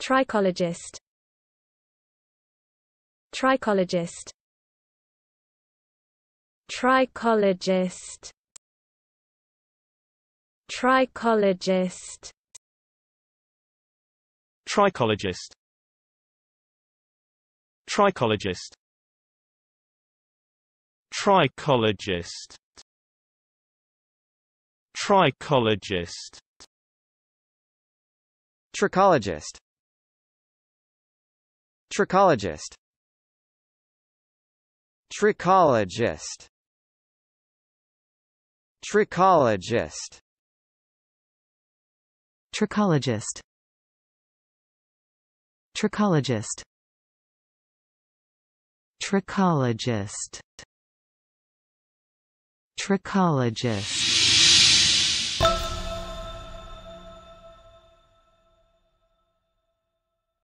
Trichologist Trichologist Trichologist Trichologist Trichologist Trichologist Trichologist Trichologist Trichologist Trichologist Trichologist Trichologist Trichologist Trichologist Trichologist Trichologist